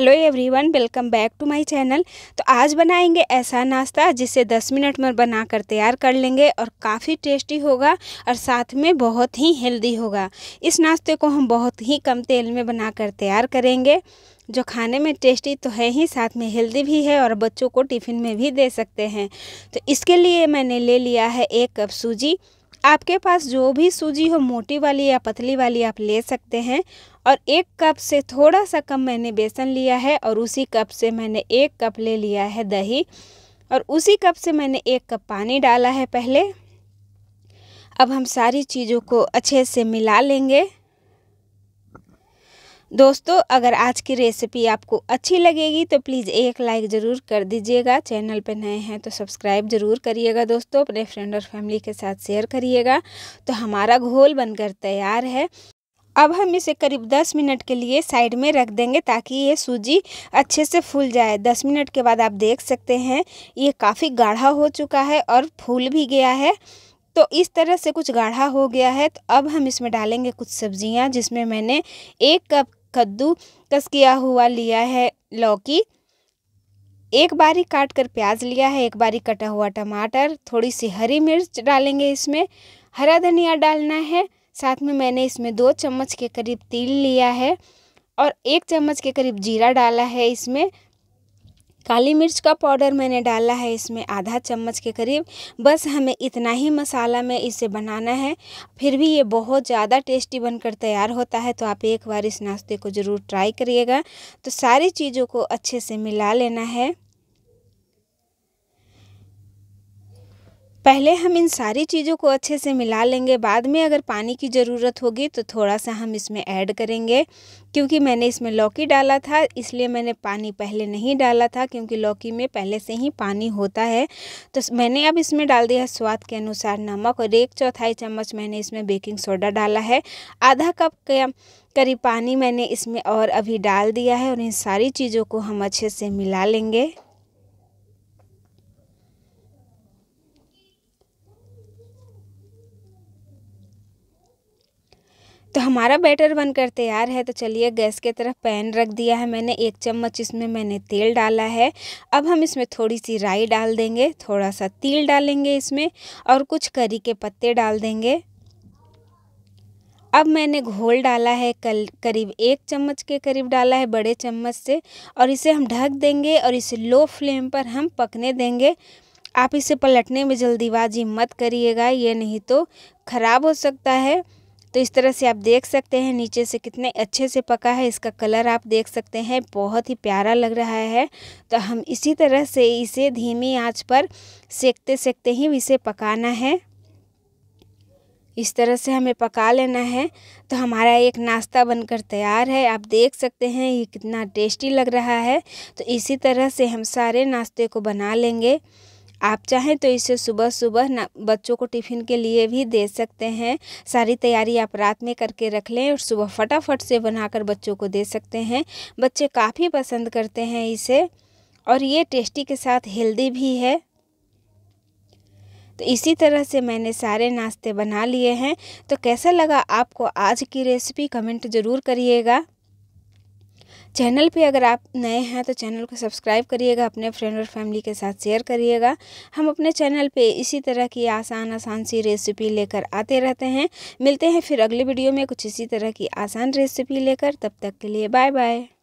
hello everyone welcome back to my channel तो आज बनाएंगे ऐसा नाश्ता जिसे 10 मिनट में बनाकर तैयार कर लेंगे और काफ़ी टेस्टी होगा और साथ में बहुत ही हेल्दी होगा इस नाश्ते को हम बहुत ही कम तेल में बनाकर तैयार करेंगे जो खाने में टेस्टी तो है ही साथ में हेल्दी भी है और बच्चों को टिफ़िन में भी दे सकते हैं तो इसके लिए मैंने ले लिया है एक कप सूजी आपके पास जो भी सूजी हो मोटी वाली या पतली वाली आप ले सकते हैं और एक कप से थोड़ा सा कम मैंने बेसन लिया है और उसी कप से मैंने एक कप ले लिया है दही और उसी कप से मैंने एक कप पानी डाला है पहले अब हम सारी चीज़ों को अच्छे से मिला लेंगे दोस्तों अगर आज की रेसिपी आपको अच्छी लगेगी तो प्लीज़ एक लाइक ज़रूर कर दीजिएगा चैनल पर नए हैं तो सब्सक्राइब ज़रूर करिएगा दोस्तों अपने फ्रेंड और फैमिली के साथ शेयर करिएगा तो हमारा घोल बनकर तैयार है अब हम इसे करीब दस मिनट के लिए साइड में रख देंगे ताकि ये सूजी अच्छे से फूल जाए दस मिनट के बाद आप देख सकते हैं ये काफ़ी गाढ़ा हो चुका है और फूल भी गया है तो इस तरह से कुछ गाढ़ा हो गया है तो अब हम इसमें डालेंगे कुछ सब्जियां जिसमें मैंने एक कप कद्दू कस किया हुआ लिया है लौकी एक बारी काट कर प्याज लिया है एक बारी कटा हुआ टमाटर थोड़ी सी हरी मिर्च डालेंगे इसमें हरा धनिया डालना है साथ में मैंने इसमें दो चम्मच के करीब तिल लिया है और एक चम्मच के करीब जीरा डाला है इसमें काली मिर्च का पाउडर मैंने डाला है इसमें आधा चम्मच के करीब बस हमें इतना ही मसाला में इसे बनाना है फिर भी ये बहुत ज़्यादा टेस्टी बनकर तैयार होता है तो आप एक बार इस नाश्ते को ज़रूर ट्राई करिएगा तो सारी चीज़ों को अच्छे से मिला लेना है पहले हम इन सारी चीज़ों को अच्छे से मिला लेंगे बाद में अगर पानी की ज़रूरत होगी तो थोड़ा सा हम इसमें ऐड करेंगे क्योंकि मैंने इसमें लौकी डाला था इसलिए मैंने पानी पहले नहीं डाला था क्योंकि लौकी में पहले से ही पानी होता है तो मैंने अब इसमें डाल दिया स्वाद के अनुसार नमक और एक चौथाई चम्मच मैंने इसमें बेकिंग सोडा डाला है आधा कप का करीब पानी मैंने इसमें और अभी डाल दिया है और इन सारी चीज़ों को हम अच्छे से मिला लेंगे तो हमारा बैटर बनकर तैयार है तो चलिए गैस के तरफ पैन रख दिया है मैंने एक चम्मच इसमें मैंने तेल डाला है अब हम इसमें थोड़ी सी राई डाल देंगे थोड़ा सा तिल डालेंगे इसमें और कुछ करी के पत्ते डाल देंगे अब मैंने घोल डाला है कल करीब एक चम्मच के करीब डाला है बड़े चम्मच से और इसे हम ढक देंगे और इसे लो फ्लेम पर हम पकने देंगे आप इसे पलटने में जल्दीबाजी मत करिएगा ये नहीं तो ख़राब हो सकता है तो इस तरह से आप देख सकते हैं नीचे से कितने अच्छे से पका है इसका कलर आप देख सकते हैं बहुत ही प्यारा लग रहा है तो हम इसी तरह से इसे धीमी आंच पर सेकते सेकते ही इसे पकाना है इस तरह से हमें पका लेना है तो हमारा एक नाश्ता बनकर तैयार है आप देख सकते हैं ये कितना टेस्टी लग रहा है तो इसी तरह से हम सारे नाश्ते को बना लेंगे आप चाहें तो इसे सुबह सुबह ना बच्चों को टिफ़िन के लिए भी दे सकते हैं सारी तैयारी आप रात में करके रख लें और सुबह फटाफट से बनाकर बच्चों को दे सकते हैं बच्चे काफ़ी पसंद करते हैं इसे और ये टेस्टी के साथ हेल्दी भी है तो इसी तरह से मैंने सारे नाश्ते बना लिए हैं तो कैसा लगा आपको आज की रेसिपी कमेंट ज़रूर करिएगा चैनल पे अगर आप नए हैं तो चैनल को सब्सक्राइब करिएगा अपने फ्रेंड और फैमिली के साथ शेयर करिएगा हम अपने चैनल पे इसी तरह की आसान आसान सी रेसिपी लेकर आते रहते हैं मिलते हैं फिर अगले वीडियो में कुछ इसी तरह की आसान रेसिपी लेकर तब तक के लिए बाय बाय